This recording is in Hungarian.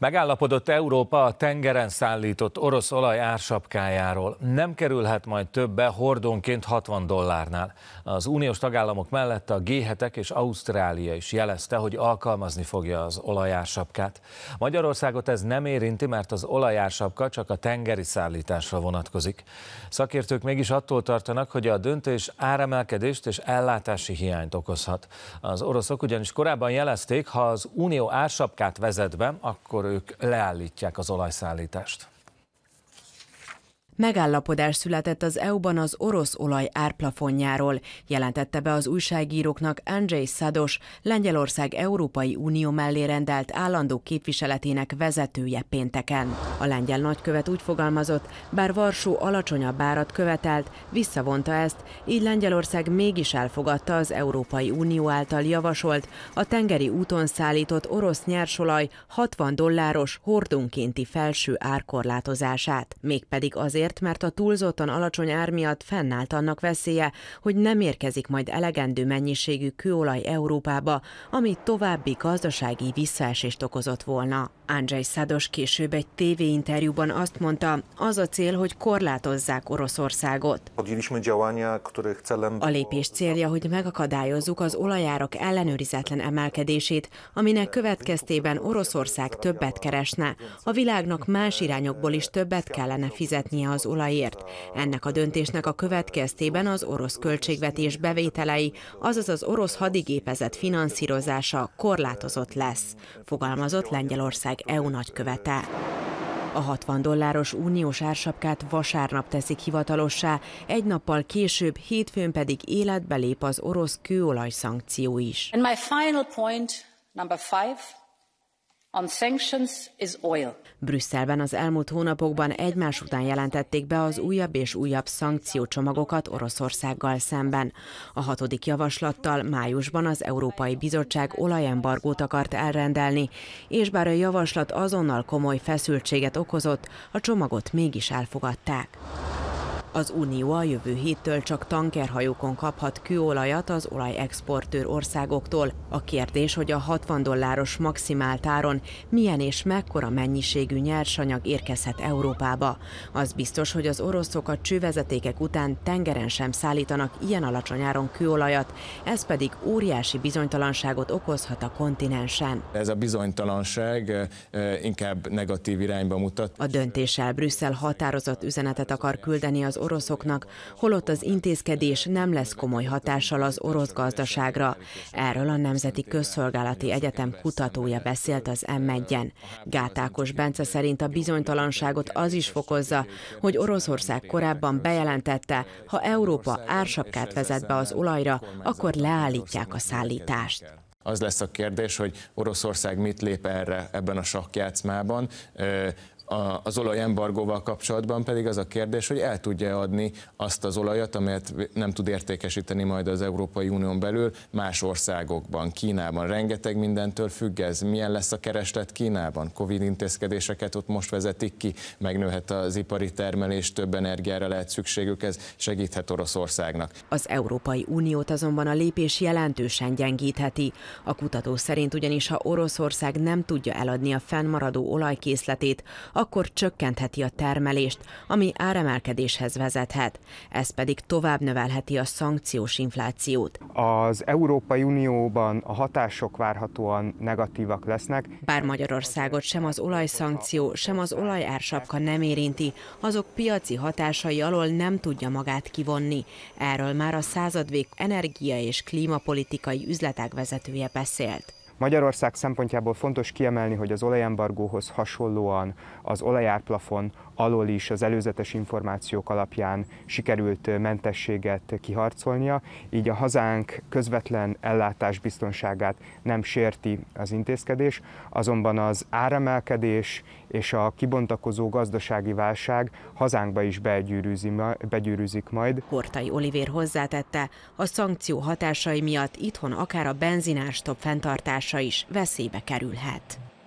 Megállapodott Európa a tengeren szállított orosz olaj ársapkájáról. Nem kerülhet majd többe hordonként 60 dollárnál. Az uniós tagállamok mellett a g és Ausztrália is jelezte, hogy alkalmazni fogja az olajársapkát. Magyarországot ez nem érinti, mert az olajársapka csak a tengeri szállításra vonatkozik. Szakértők mégis attól tartanak, hogy a döntés áremelkedést és ellátási hiányt okozhat. Az oroszok ugyanis korábban jelezték, ha az unió ársapkát vezet be, akkor ők leállítják az olajszállítást. Megállapodás született az EU-ban az orosz olaj árplafonjáról, jelentette be az újságíróknak Andrzej Szados, Lengyelország Európai Unió mellé rendelt állandó képviseletének vezetője pénteken. A lengyel nagykövet úgy fogalmazott, bár Varsó alacsonyabb árat követelt, visszavonta ezt, így Lengyelország mégis elfogadta az Európai Unió által javasolt, a tengeri úton szállított orosz nyersolaj 60 dolláros hordunkénti felső árkorlátozását, mégpedig azért, azért, mert a túlzottan alacsony ár miatt fennállt annak veszélye, hogy nem érkezik majd elegendő mennyiségű kőolaj Európába, ami további gazdasági visszaesést okozott volna. Andrzej Szados később egy tévéinterjúban azt mondta, az a cél, hogy korlátozzák Oroszországot. A lépés célja, hogy megakadályozzuk az olajárak ellenőrizetlen emelkedését, aminek következtében Oroszország többet keresne. A világnak más irányokból is többet kellene fizetnie az olajért. Ennek a döntésnek a következtében az orosz költségvetés bevételei, azaz az orosz hadigépezet finanszírozása korlátozott lesz, fogalmazott Lengyelország Törökország EU nagykövete. A 60 dolláros uniós ársapkát vasárnap teszik hivatalossá, egy nappal később, hétfőn pedig életbe lép az orosz kőolaj szankció is. And my final point, number five, Brüsszelben az elmúlt hónapokban egymás után jelentették be az újabb és újabb szankciócsomagokat Oroszországgal szemben. A hatodik javaslattal májusban az Európai Bizottság olajembargót akart elrendelni, és bár a javaslat azonnal komoly feszültséget okozott, a csomagot mégis elfogadták. Az Unió a jövő héttől csak tankerhajókon kaphat kőolajat az olajexportőr országoktól. A kérdés, hogy a 60 dolláros maximált áron milyen és mekkora mennyiségű nyersanyag érkezhet Európába. Az biztos, hogy az oroszok a csővezetékek után tengeren sem szállítanak ilyen alacsony áron kőolajat, ez pedig óriási bizonytalanságot okozhat a kontinensen. Ez a bizonytalanság eh, eh, inkább negatív irányba mutat. A döntéssel Brüsszel határozott üzenetet akar küldeni az oroszoknak, holott az intézkedés nem lesz komoly hatással az orosz gazdaságra. Erről a Nemzeti Közszolgálati Egyetem kutatója beszélt az M1-en. Gátákos Bence szerint a bizonytalanságot az is fokozza, hogy Oroszország korábban bejelentette, ha Európa ársapkát vezet be az olajra, akkor leállítják a szállítást. Az lesz a kérdés, hogy Oroszország mit lép erre ebben a sakjátszmában. A, az olajembargóval kapcsolatban pedig az a kérdés, hogy el tudja adni azt az olajat, amelyet nem tud értékesíteni majd az Európai Unión belül más országokban, Kínában. Rengeteg mindentől függ ez. Milyen lesz a kereslet Kínában? Covid intézkedéseket ott most vezetik ki, megnőhet az ipari termelés, több energiára lehet szükségük, ez segíthet Oroszországnak. Az Európai Uniót azonban a lépés jelentősen gyengítheti. A kutató szerint ugyanis, ha Oroszország nem tudja eladni a fennmaradó olajkészletét, akkor csökkentheti a termelést, ami áremelkedéshez vezethet. Ez pedig tovább növelheti a szankciós inflációt. Az Európai Unióban a hatások várhatóan negatívak lesznek. Bár Magyarországot sem az olajszankció, sem az olajársapka nem érinti, azok piaci hatásai alól nem tudja magát kivonni. Erről már a századvég energia és klímapolitikai üzletek vezetője beszélt. Magyarország szempontjából fontos kiemelni, hogy az olajembargóhoz hasonlóan az olajárplafon alól is az előzetes információk alapján sikerült mentességet kiharcolnia, így a hazánk közvetlen ellátás biztonságát nem sérti az intézkedés, azonban az áremelkedés és a kibontakozó gazdasági válság hazánkba is begyűrűzik majd. Hortai Olivér hozzátette, a szankció hatásai miatt itthon akár a benzinástop fenntartása is veszélybe kerülhet.